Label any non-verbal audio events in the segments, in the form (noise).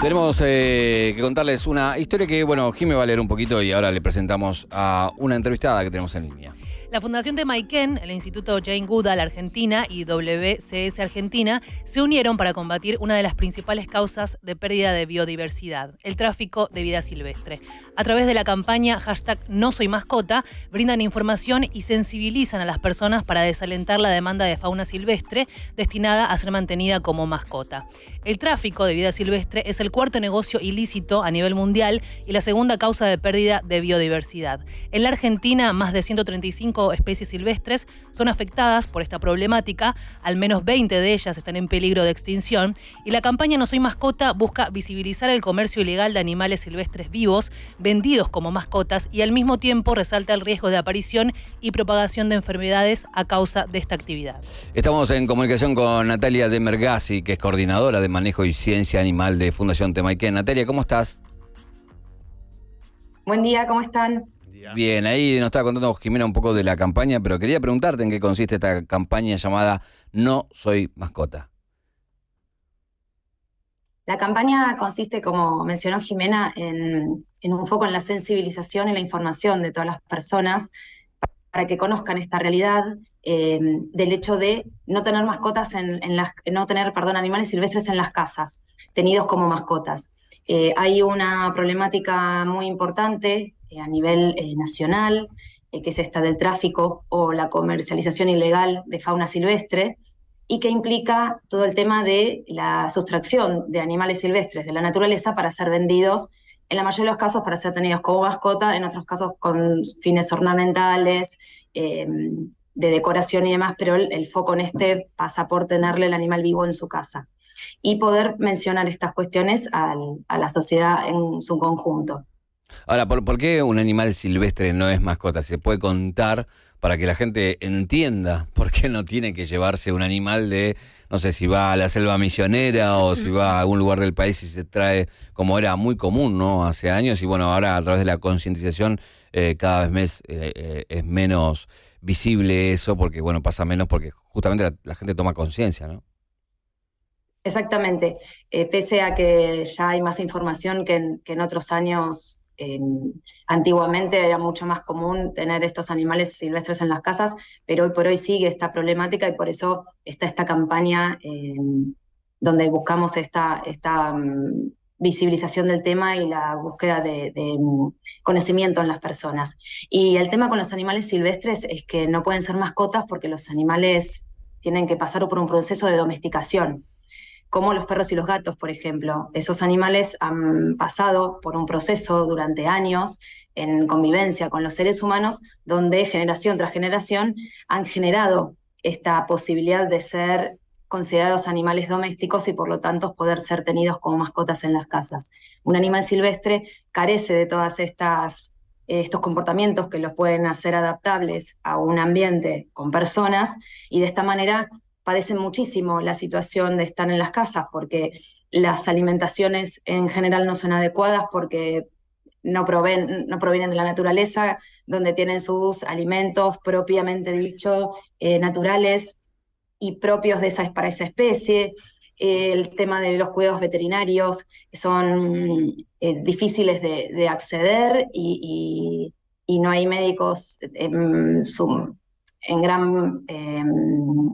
Tenemos eh, que contarles una historia que, bueno, Jimmy va a leer un poquito y ahora le presentamos a una entrevistada que tenemos en línea. La Fundación de Maiken, el Instituto Jane Goodall Argentina y WCS Argentina se unieron para combatir una de las principales causas de pérdida de biodiversidad, el tráfico de vida silvestre. A través de la campaña hashtag No Soy Mascota, brindan información y sensibilizan a las personas para desalentar la demanda de fauna silvestre destinada a ser mantenida como mascota. El tráfico de vida silvestre es el cuarto negocio ilícito a nivel mundial y la segunda causa de pérdida de biodiversidad. En la Argentina, más de 135 especies silvestres son afectadas por esta problemática, al menos 20 de ellas están en peligro de extinción y la campaña No Soy Mascota busca visibilizar el comercio ilegal de animales silvestres vivos vendidos como mascotas y al mismo tiempo resalta el riesgo de aparición y propagación de enfermedades a causa de esta actividad. Estamos en comunicación con Natalia de que es coordinadora de manejo y ciencia animal de Fundación Temayquén. Natalia, ¿cómo estás? Buen día, ¿cómo están? Bien, ahí nos estaba contando Jimena un poco de la campaña, pero quería preguntarte en qué consiste esta campaña llamada No Soy Mascota. La campaña consiste, como mencionó Jimena, en, un foco en la sensibilización y la información de todas las personas para que conozcan esta realidad eh, del hecho de no tener mascotas en, las, no tener, perdón, animales silvestres en las casas, tenidos como mascotas. Eh, hay una problemática muy importante eh, a nivel eh, nacional, eh, que es esta del tráfico o la comercialización ilegal de fauna silvestre, y que implica todo el tema de la sustracción de animales silvestres de la naturaleza para ser vendidos, en la mayoría de los casos para ser tenidos como mascota, en otros casos con fines ornamentales, em, de decoración y demás, pero el, foco en este pasa por tenerle el animal vivo en su casa y poder mencionar estas cuestiones a la sociedad en su conjunto. Ahora, ¿por, qué un animal silvestre no es mascota? ¿Se puede contar para que la gente entienda por qué no tiene que llevarse un animal de, no sé, si va a la selva misionera o (laughs) si va a algún lugar del país y se trae, como era muy común, ¿no? Hace años y bueno, ahora a través de la concientización eh, cada vez eh, eh, es menos visible eso porque, bueno, pasa menos porque justamente la, gente toma conciencia, ¿no? Exactamente. pese a que ya hay más información que en otros años antiguamente era mucho más común tener estos animales silvestres en las casas, pero hoy por hoy sigue esta problemática y por eso está esta campaña em, donde buscamos esta, mm, visibilización del tema y la búsqueda de, mm, conocimiento en las personas. Y el tema con los animales silvestres es que no pueden ser mascotas porque los animales tienen que pasar por un proceso de domesticación como los perros y los gatos, por ejemplo. Esos animales han pasado por un proceso durante años en convivencia con los seres humanos, donde generación tras generación han generado esta posibilidad de ser considerados animales domésticos y por lo tanto poder ser tenidos como mascotas en las casas. Un animal silvestre carece de todas estas estos comportamientos que los pueden hacer adaptables a un ambiente con personas y de esta manera padecen muchísimo la situación de estar en las casas porque las alimentaciones en general no son adecuadas porque no, no provienen de la naturaleza, donde tienen sus alimentos propiamente dicho, eh, naturales y propios de esa, para esa especie. el tema de los cuidados veterinarios son eh, difíciles de, acceder y, no hay médicos en gran em,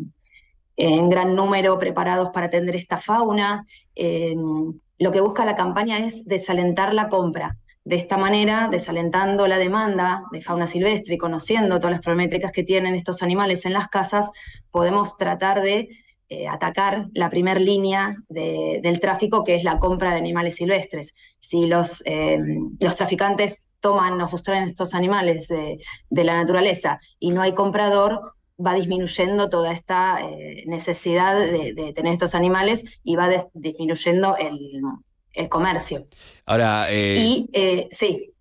en gran número preparados para atender esta fauna. lo que busca la campaña es desalentar la compra. De esta manera, desalentando la demanda de fauna silvestre y conociendo todas las problemáticas que tienen estos animales en las casas, podemos tratar de eh, atacar la primera línea del tráfico, que es la compra de animales silvestres. Si los, eh, traficantes toman o sustraen estos animales de la naturaleza y no hay comprador, va disminuyendo toda esta eh, necesidad de, tener estos animales y va disminuyendo el, comercio. Ahora. Eh, y eh, sí.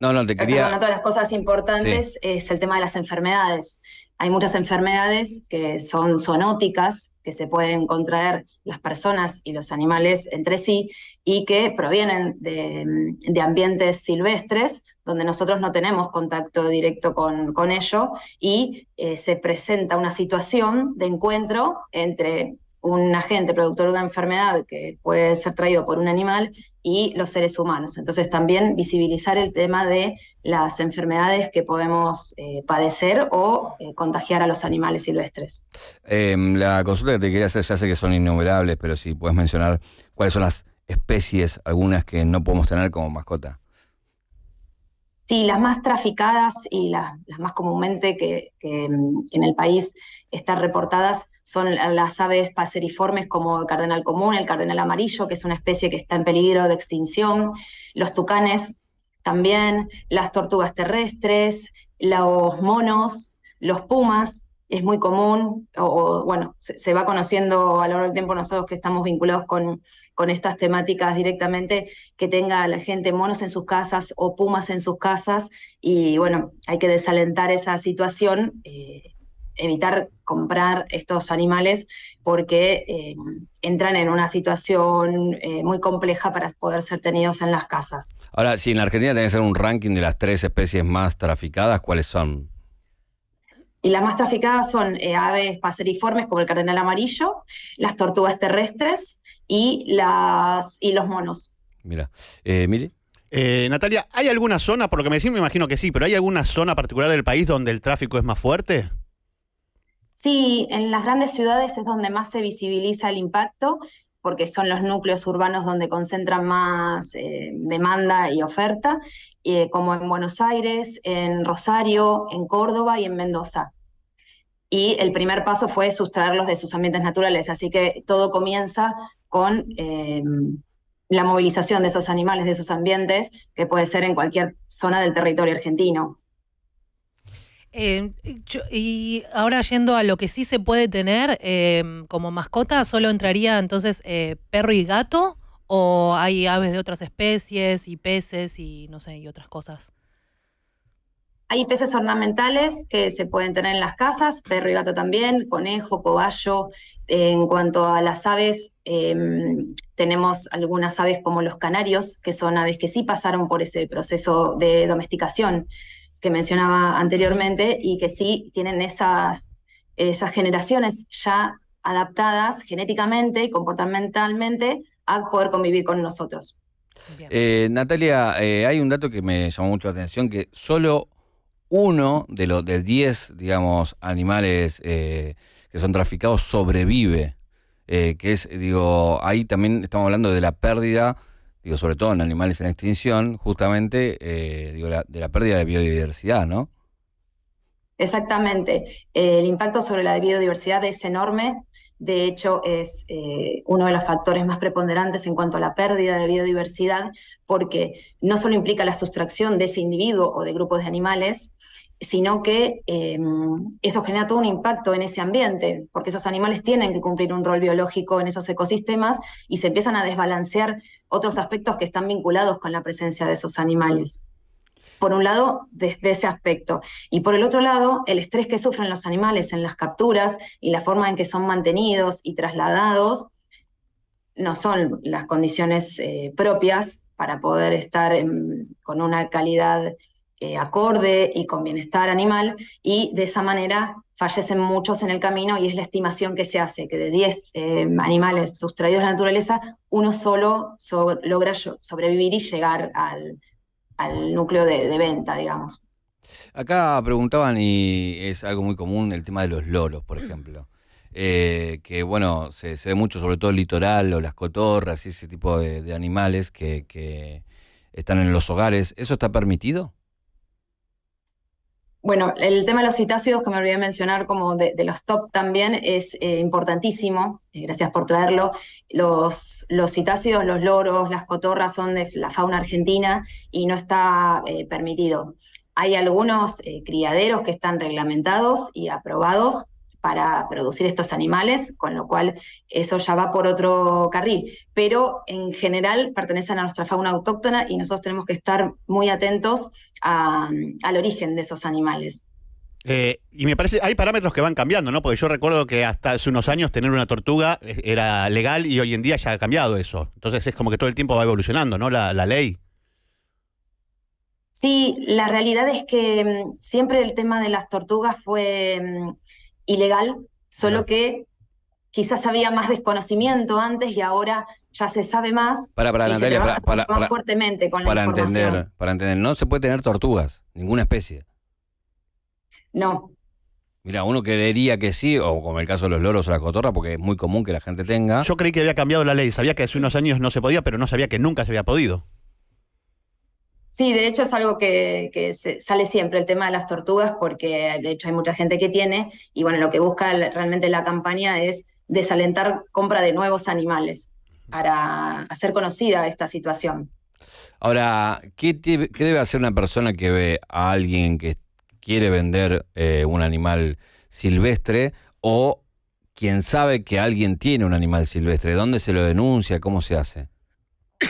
No, no, te quería. Una de las cosas importantes es el tema de las enfermedades. Hay muchas enfermedades que son zoonóticas, que se pueden contraer las personas y los animales entre sí y que provienen de, ambientes silvestres donde nosotros no tenemos contacto directo con, con ello y eh, se presenta una situación de encuentro entre un agente productor de una enfermedad que puede ser traído por un animal y los seres humanos. Entonces también visibilizar el tema de las enfermedades que podemos eh, padecer o eh, contagiar a los animales silvestres. Em, la consulta que te quería hacer, ya sé que son innumerables, pero si puedes mencionar cuáles son las especies, algunas que no podemos tener como mascota. Sí, las más traficadas y las, más comúnmente que, que em, en el país están reportadas son las aves paseriformes como el cardenal común, el cardenal amarillo, que es una especie que está en peligro de extinción, los tucanes también, las tortugas terrestres, los monos, los pumas, es muy común, o, bueno, se, va conociendo a lo largo del tiempo nosotros que estamos vinculados con, con, estas temáticas directamente, que tenga la gente monos en sus casas o pumas en sus casas, y bueno, hay que desalentar esa situación. Eh, evitar comprar estos animales porque eh, entran en una situación eh, muy compleja para poder ser tenidos en las casas. Ahora, si en la Argentina tenés un ranking de las tres especies más traficadas, ¿cuáles son? Y las más traficadas son eh, aves paseriformes como el cardenal amarillo, las tortugas terrestres y, las, y los monos. Mira, eh, Natalia, ¿hay alguna zona, por lo que me decís me imagino que sí, pero ¿hay alguna zona particular del país donde el tráfico es más fuerte? Sí, en las grandes ciudades es donde más se visibiliza el impacto, porque son los núcleos urbanos donde concentran más eh, demanda y oferta, eh, como en Buenos Aires, en Rosario, en Córdoba y en Mendoza. Y el primer paso fue sustraerlos de sus ambientes naturales, así que todo comienza con eh, la movilización de esos animales, de sus ambientes, que puede ser en cualquier zona del territorio argentino. Em, y ahora yendo a lo que sí se puede tener em, como mascota, ¿solo entraría entonces eh, perro y gato? ¿O hay aves de otras especies y peces y no sé, y otras cosas? Hay peces ornamentales que se pueden tener en las casas, perro y gato también, conejo, cobayo. En cuanto a las aves, em, tenemos algunas aves como los canarios, que son aves que sí pasaron por ese proceso de domesticación que mencionaba anteriormente y que sí tienen esas, esas generaciones ya adaptadas genéticamente y comportamentalmente a poder convivir con nosotros. Eh, Natalia, eh, hay un dato que me llamó mucho la atención, que solo uno de los de 10, digamos, animales eh, que son traficados sobrevive. que es, digo, ahí también estamos hablando de la pérdida digo, sobre todo en animales en extinción, justamente eh, digo, de la pérdida de biodiversidad, ¿no? Exactamente. el impacto sobre la biodiversidad es enorme. De hecho, es eh, uno de los factores más preponderantes en cuanto a la pérdida de biodiversidad, porque no solo implica la sustracción de ese individuo o de grupos de animales, sino que em, eso genera todo un impacto en ese ambiente, porque esos animales tienen que cumplir un rol biológico en esos ecosistemas y se empiezan a desbalancear otros aspectos que están vinculados con la presencia de esos animales. Por un lado, desde ese aspecto. Y por el otro lado, el estrés que sufren los animales en las capturas y la forma en que son mantenidos y trasladados no son las condiciones eh, propias para poder estar con una calidad eh, acorde y con bienestar animal, y de esa manera fallecen muchos en el camino y es la estimación que se hace, que de 10 eh, animales sustraídos de la naturaleza, uno solo logra sobrevivir y llegar al, núcleo de, venta, digamos. Acá preguntaban, y es algo muy común, el tema de los loros, por ejemplo. Eh, que bueno, se, ve mucho, sobre todo el litoral o las cotorras y ese tipo de, animales que están en los hogares. ¿Eso está permitido? bueno, el tema de los citácidos que me olvidé mencionar como de, los top también es eh, importantísimo, eh, gracias por traerlo. Los, los citácidos, los loros, las cotorras son de la fauna argentina y no está eh, permitido. Hay algunos criaderos que están reglamentados y aprobados, para producir estos animales, con lo cual eso ya va por otro carril. Pero en general pertenecen a nuestra fauna autóctona y nosotros tenemos que estar muy atentos al origen de esos animales. Eh, y me parece, hay parámetros que van cambiando, ¿no? Porque yo recuerdo que hasta hace unos años tener una tortuga eh, era legal y hoy en día ya ha cambiado eso. Entonces es como que todo el tiempo va evolucionando, ¿no? la ley. Sí, la realidad es que mm, siempre el tema de las tortugas fue mm, ilegal, solo que quizás había más desconocimiento antes y ahora ya se sabe más. Para, para, para, más fuertemente con para la entender, para entender, no se puede tener tortugas, ninguna especie. No. Mira, uno creería que sí, o como el caso de los loros o la cotorra, porque es muy común que la gente tenga. Yo creí que había cambiado la ley, sabía que hace unos años no se podía, pero no sabía que nunca se había podido. Sí, de hecho es algo que, sale siempre el tema de las tortugas porque de hecho hay mucha gente que tiene y bueno, lo que busca realmente la campaña es desalentar compra de nuevos animales para hacer conocida esta situación. Ahora, ¿qué, debe hacer una persona que ve a alguien que quiere vender eh, un animal silvestre o quien sabe que alguien tiene un animal silvestre? ¿Dónde se lo denuncia? ¿Cómo se hace? (coughs)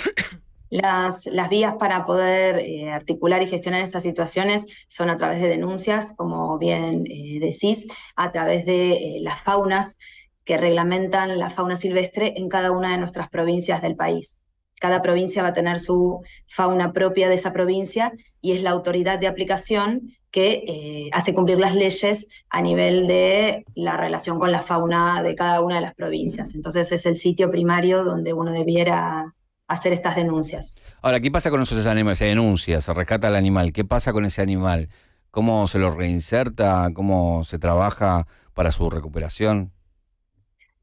Las, vías para poder eh, articular y gestionar esas situaciones son a través de denuncias, como bien eh, decís, a través de eh, las faunas que reglamentan la fauna silvestre en cada una de nuestras provincias del país. Cada provincia va a tener su fauna propia de esa provincia y es la autoridad de aplicación que hace cumplir las leyes a nivel de la relación con la fauna de cada una de las provincias. Entonces es el sitio primario donde uno debiera hacer estas denuncias. Ahora, ¿qué pasa con esos animales? Se denuncia, se rescata al animal. ¿Qué pasa con ese animal? ¿Cómo se lo reinserta? ¿Cómo se trabaja para su recuperación?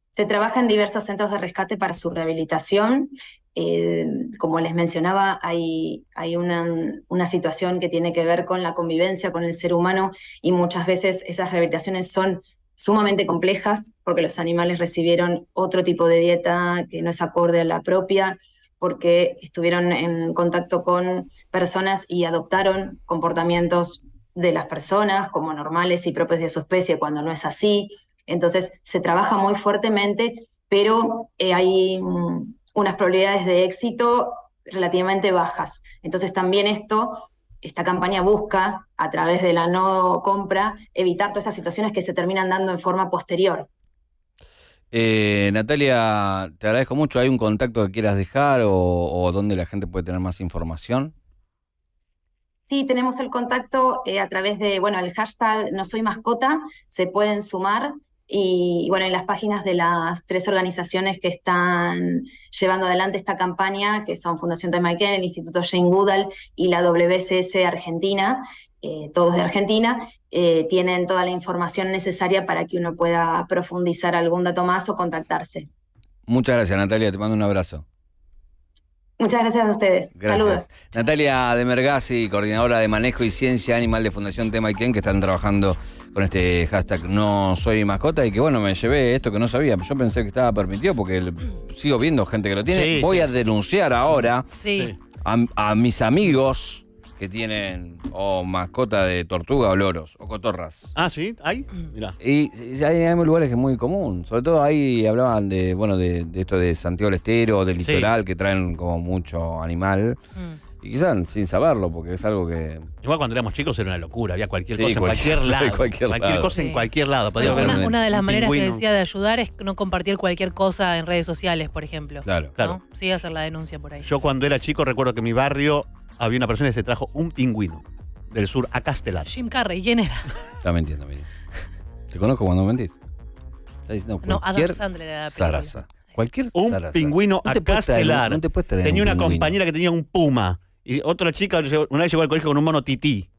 Se trabaja en diversos centros de rescate para su rehabilitación. Eh, como les mencionaba, hay, una, situación que tiene que ver con la convivencia con el ser humano y muchas veces esas rehabilitaciones son sumamente complejas porque los animales recibieron otro tipo de dieta que no es acorde a la propia, porque estuvieron en contacto con personas y adoptaron comportamientos de las personas como normales y propios de su especie cuando no es así. Entonces se trabaja muy fuertemente, pero eh, hay mm, unas probabilidades de éxito relativamente bajas. Entonces también esto, esta campaña busca, a través de la no compra, evitar todas estas situaciones que se terminan dando en forma posterior, eh, Natalia, te agradezco mucho. ¿Hay un contacto que quieras dejar o, dónde donde la gente puede tener más información? Sí, tenemos el contacto eh, a través de, bueno, el hashtag No Soy Mascota, se pueden sumar. Y, bueno, en las páginas de las tres organizaciones que están llevando adelante esta campaña, que son Fundación Temaquén, el Instituto Jane Goodall y la WCS Argentina. Eh, todos de Argentina, eh, tienen toda la información necesaria para que uno pueda profundizar algún dato más o contactarse. Muchas gracias, Natalia. Te mando un abrazo. Muchas gracias a ustedes. Saludos. Natalia de Mergasi, coordinadora de Manejo y Ciencia Animal de Fundación Tema y que están trabajando con este hashtag No Soy Mascota y que bueno, me llevé esto que no sabía. Yo pensé que estaba permitido porque sigo viendo gente que lo tiene. Voy a denunciar ahora a mis amigos que tienen o mascota de tortuga o loros o cotorras. Ah, sí, hay. Mirá. Y, hay, lugares que es muy común. Sobre todo ahí hablaban de, bueno, de, esto de Santiago del Estero, del litoral, que traen como mucho animal. Mm. Y quizás sin saberlo, porque es algo que. Igual cuando éramos chicos era una locura, había cualquier cosa en (laughs) cualquier, lado. Cualquier, cosa en cualquier lado. una, de las maneras que decía de ayudar es no compartir cualquier cosa en redes sociales, por ejemplo. Claro, claro. Sí, hacer la denuncia por ahí. Yo cuando era chico recuerdo que mi barrio había una persona que se trajo un pingüino del sur a Castelar. Jim Carrey, ¿quién era? Está mintiendo, mire. Te conozco cuando mentís. no, cualquier Adam Sandler era la Cualquier Un pingüino a Castelar. tenía una compañera que tenía un puma. Y otra chica una vez llegó al colegio con un mono tití.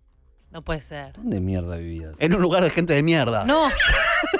No puede ser. ¿Dónde mierda vivías? En un lugar de gente de mierda. No, (laughs)